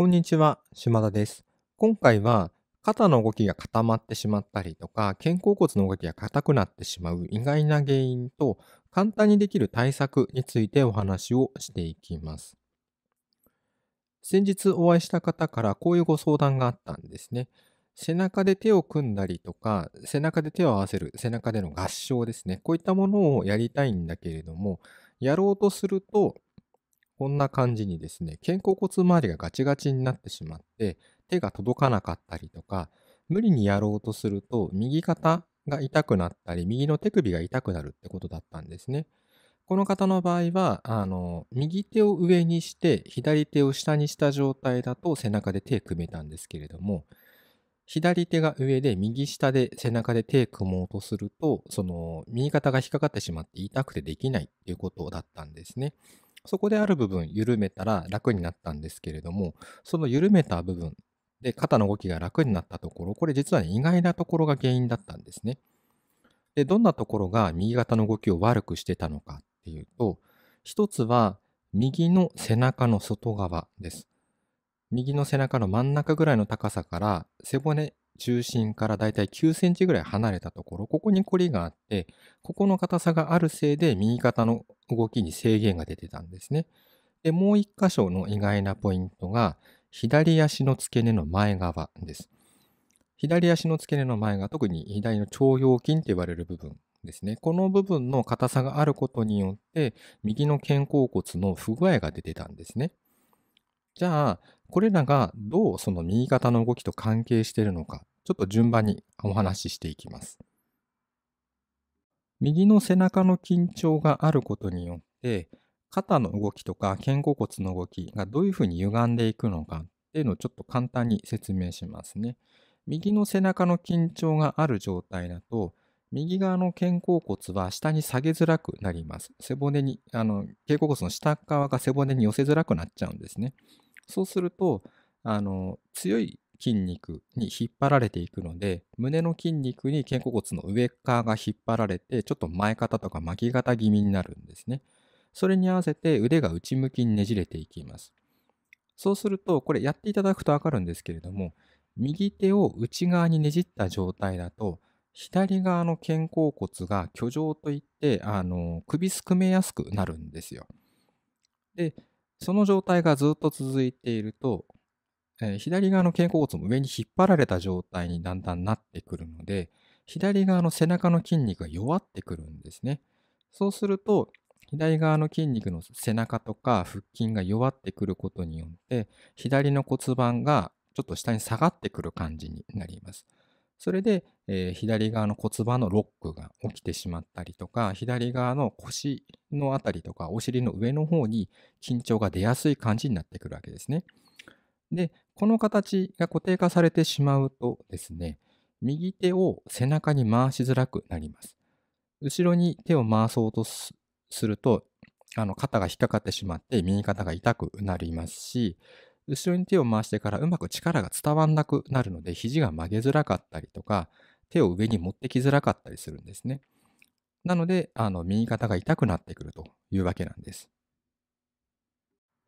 こんにちは、島田です。今回は肩の動きが固まってしまったりとか、肩甲骨の動きが硬くなってしまう意外な原因と、簡単にできる対策についてお話をしていきます。先日お会いした方からこういうご相談があったんですね。背中で手を組んだりとか、背中で手を合わせる、背中での合掌ですね。こういったものをやりたいんだけれども、やろうとすると、こんな感じにですね、肩甲骨周りがガチガチになってしまって、手が届かなかったりとか、無理にやろうとすると、右肩が痛くなったり、右の手首が痛くなるってことだったんですね。この方の場合は、あの、右手を上にして、左手を下にした状態だと背中で手組めたんですけれども、左手が上で右下で背中で手組もうとすると、その右肩が引っかかってしまって痛くてできないっていうことだったんですね。そこである部分緩めたら楽になったんですけれども、その緩めた部分で肩の動きが楽になったところ、これ実は、ね、意外なところが原因だったんですね。で、どんなところが右肩の動きを悪くしてたのかっていうと、一つは右の背中の外側です。右の背中の真ん中ぐらいの高さから背骨中心からだいたい9センチぐらい離れたところ、ここに凝りがあって、ここの硬さがあるせいで右肩の動きに制限が出てたんですね。で、もう一箇所の意外なポイントが、左足の付け根の前側です。左足の付け根の前が特に左の腸腰筋と言われる部分ですね。この部分の硬さがあることによって、右の肩甲骨の不具合が出てたんですね。じゃあ、これらがどうその右肩の動きと関係しているのか、ちょっと順番にお話ししていきます。右の背中の緊張があることによって、肩の動きとか肩甲骨の動きがどういうふうに歪んでいくのかっていうのをちょっと簡単に説明しますね。右の背中の緊張がある状態だと、右側の肩甲骨は下に下げづらくなります。背骨に、あの、肩甲骨の下側が背骨に寄せづらくなっちゃうんですね。そうすると、あの、強い筋肉に引っ張られていくので胸の筋肉に肩甲骨の上側が引っ張られてちょっと前肩とか巻き肩気味になるんですねそれに合わせて腕が内向きにねじれていきますそうするとこれやっていただくと分かるんですけれども右手を内側にねじった状態だと左側の肩甲骨が挙上といってあの首すくめやすくなるんですよでその状態がずっと続いているとえー、左側の肩甲骨も上に引っ張られた状態にだんだんなってくるので、左側の背中の筋肉が弱ってくるんですね。そうすると、左側の筋肉の背中とか腹筋が弱ってくることによって、左の骨盤がちょっと下に下がってくる感じになります。それで、えー、左側の骨盤のロックが起きてしまったりとか、左側の腰のあたりとか、お尻の上の方に緊張が出やすい感じになってくるわけですね。で、この形が固定化されてしまうとですね、右手を背中に回しづらくなります。後ろに手を回そうとすると、あの肩が引っかかってしまって右肩が痛くなりますし、後ろに手を回してからうまく力が伝わらなくなるので、肘が曲げづらかったりとか、手を上に持ってきづらかったりするんですね。なので、あの右肩が痛くなってくるというわけなんです。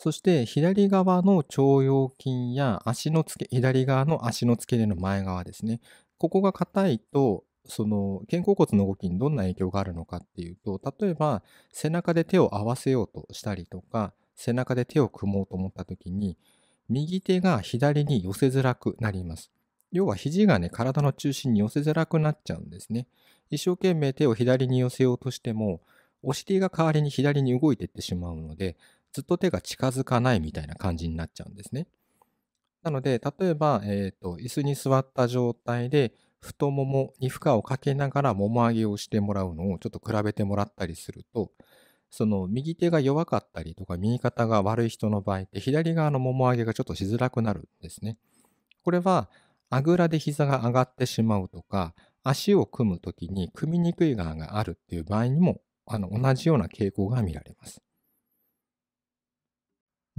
そして左側の腸腰筋や足の付け、左側の足の付け根の前側ですね。ここが硬いと、その肩甲骨の動きにどんな影響があるのかっていうと、例えば背中で手を合わせようとしたりとか、背中で手を組もうと思った時に、右手が左に寄せづらくなります。要は肘がね、体の中心に寄せづらくなっちゃうんですね。一生懸命手を左に寄せようとしても、お尻が代わりに左に動いていってしまうので、ずっと手が近づかないみたいな感じになっちゃうんですね。なので、例えば、えーと、椅子に座った状態で、太ももに負荷をかけながらもも上げをしてもらうのをちょっと比べてもらったりすると、その右手が弱かったりとか右肩が悪い人の場合って左側のもも上げがちょっとしづらくなるんですね。これはあぐらで膝が上がってしまうとか足を組む時に組みにくい側があるっていう場合にもあの同じような傾向が見られます。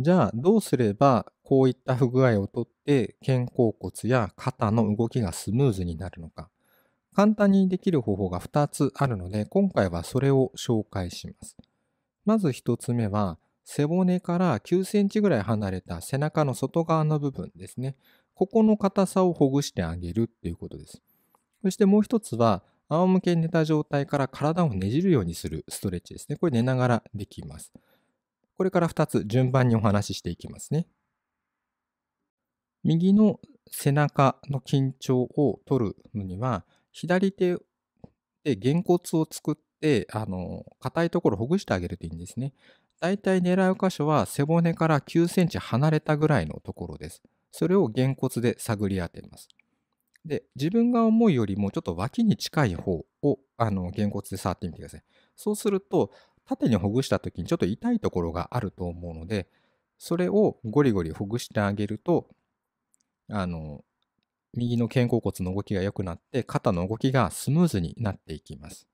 じゃあどうすればこういった不具合をとって肩甲骨や肩の動きがスムーズになるのか簡単にできる方法が2つあるので今回はそれを紹介しますまず1つ目は背骨から9センチぐらい離れた背中の外側の部分ですねここの硬さをほぐしてあげるっていうことですそしてもう1つは仰向けに寝た状態から体をねじるようにするストレッチですねこれ寝ながらできますこれから2つ順番にお話ししていきますね。右の背中の緊張を取るのには、左手でげんこつを作って、あの、硬いところをほぐしてあげるといいんですね。だいたい狙う箇所は背骨から9センチ離れたぐらいのところです。それをげんこつで探り当てます。で、自分が思うよりもちょっと脇に近い方を、あの、げんこつで触ってみてください。そうすると、縦にほぐした時にちょっと痛いところがあると思うのでそれをゴリゴリほぐしてあげるとあの右の肩甲骨の動きが良くなって肩の動きがスムーズになっていきます。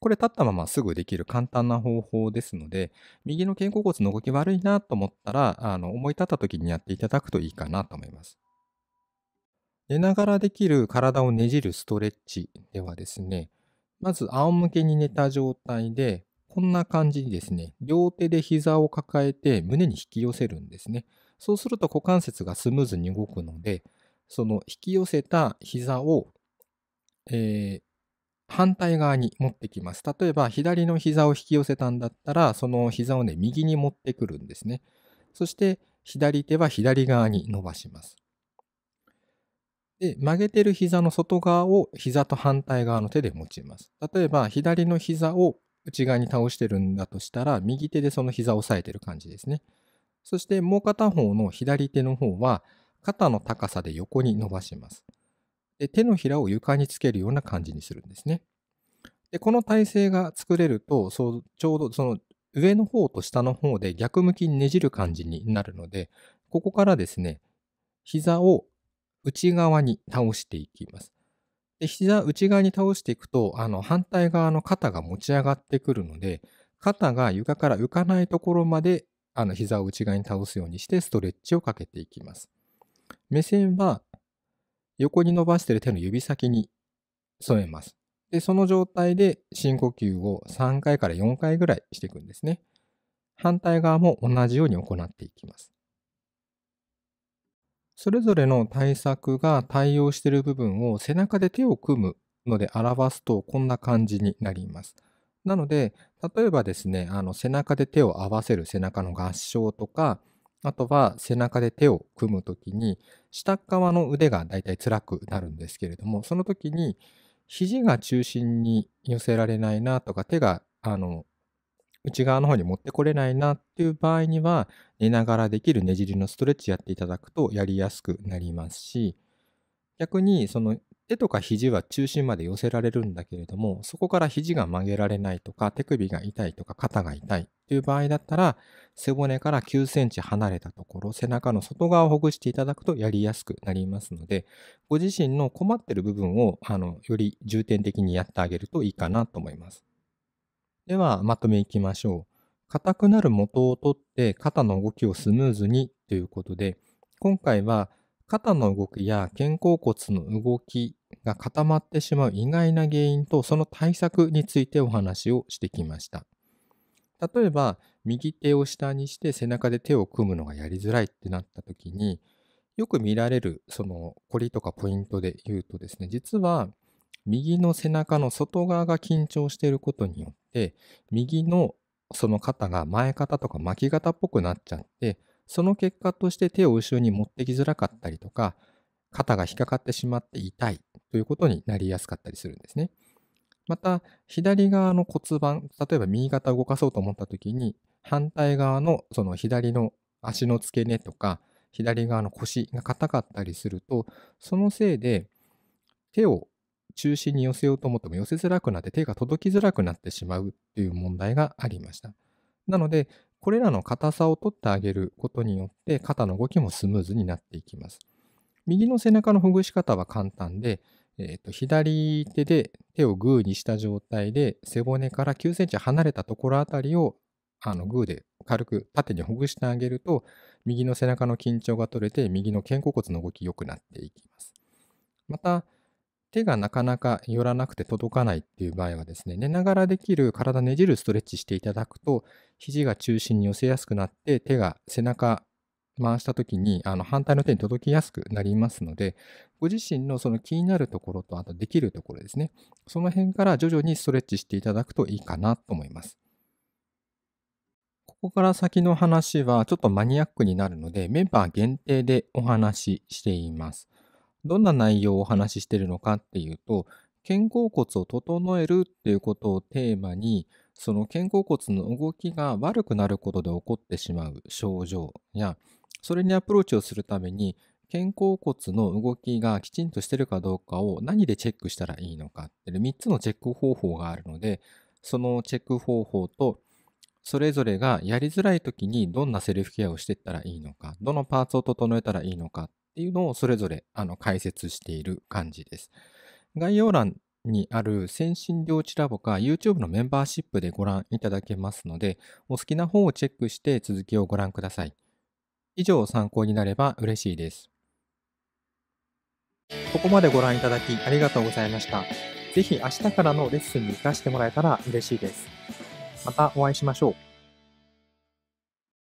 これ立ったまますぐできる簡単な方法ですので右の肩甲骨の動き悪いなと思ったらあの思い立った時にやっていただくといいかなと思います。寝ながらできる体をねじるストレッチではですねまず仰向けに寝た状態でこんな感じにですね、両手で膝を抱えて胸に引き寄せるんですね。そうすると股関節がスムーズに動くので、その引き寄せた膝を、えー、反対側に持ってきます。例えば、左の膝を引き寄せたんだったら、その膝をね、右に持ってくるんですね。そして、左手は左側に伸ばします。で、曲げてる膝の外側を膝と反対側の手で持ちます。例えば、左の膝を内側に倒してるんだとしたら、右手でその膝を押さえてる感じですね。そしてもう片方の左手の方は、肩の高さで横に伸ばします。で手のひらを床につけるような感じにするんですね。でこの体勢が作れるとそうちょうどその上の方と下の方で逆向きにねじる感じになるのでここからですね膝を内側に倒していきます。で、膝内側に倒していくと、あの、反対側の肩が持ち上がってくるので、肩が床から浮かないところまで、あの、膝を内側に倒すようにして、ストレッチをかけていきます。目線は、横に伸ばしている手の指先に添えます。で、その状態で深呼吸を3回から4回ぐらいしていくんですね。反対側も同じように行っていきます。それぞれの対策が対応している部分を背中で手を組むので表すとこんな感じになります。なので、例えばですね、あの背中で手を合わせる背中の合掌とか、あとは背中で手を組むときに、下側の腕がだいたい辛くなるんですけれども、その時に、肘が中心に寄せられないなとか、手があの内側の方に持ってこれないなっていう場合には、寝ながらできるねじりのストレッチやっていただくとやりやすくなりますし、逆にその手とか肘は中心まで寄せられるんだけれども、そこから肘が曲げられないとか、手首が痛いとか、肩が痛いっていう場合だったら、背骨から9センチ離れたところ、背中の外側をほぐしていただくとやりやすくなりますので、ご自身の困ってる部分を、あの、より重点的にやってあげるといいかなと思います。では、まとめいきましょう。硬くなる元を取って肩の動きをスムーズにということで、今回は肩の動きや肩甲骨の動きが固まってしまう意外な原因とその対策についてお話をしてきました。例えば、右手を下にして背中で手を組むのがやりづらいってなった時に、よく見られるそのコリとかポイントで言うとですね、実は右の背中の外側が緊張していることによって、右のその肩が前肩とか巻き肩っぽくなっちゃって、その結果として手を後ろに持ってきづらかったりとか、肩が引っかかってしまって痛いということになりやすかったりするんですね。また、左側の骨盤、例えば右肩を動かそうと思った時に、反対側のその左の足の付け根とか、左側の腰が硬かったりすると、そのせいで手を中心に寄せようと思っても寄せづらくなって手が届きづらくなってしまうっていう問題がありました。なので、これらの硬さを取ってあげることによって肩の動きもスムーズになっていきます。右の背中のほぐし方は簡単で、えー、と左手で手をグーにした状態で背骨から9センチ離れたところあたりをあのグーで軽く縦にほぐしてあげると右の背中の緊張が取れて右の肩甲骨の動き良くなっていきます。また手がなかなか寄らなくて届かないっていう場合はですね、寝ながらできる体ねじるストレッチしていただくと、肘が中心に寄せやすくなって、手が背中回した時にあの反対の手に届きやすくなりますので、ご自身のその気になるところと、あとできるところですね、その辺から徐々にストレッチしていただくといいかなと思います。ここから先の話はちょっとマニアックになるので、メンバー限定でお話ししています。どんな内容をお話ししてるのかっていうと肩甲骨を整えるっていうことをテーマにその肩甲骨の動きが悪くなることで起こってしまう症状やそれにアプローチをするために肩甲骨の動きがきちんとしてるかどうかを何でチェックしたらいいのかっていう3つのチェック方法があるのでそのチェック方法とそれぞれがやりづらい時にどんなセルフケアをしていったらいいのかどのパーツを整えたらいいのかっていうのをそれぞれあの解説している感じです。概要欄にある先進領地ラボか YouTube のメンバーシップでご覧いただけますので、お好きな方をチェックして続きをご覧ください。以上参考になれば嬉しいです。ここまでご覧いただきありがとうございました。ぜひ明日からのレッスンに活かしてもらえたら嬉しいです。またお会いしましょう。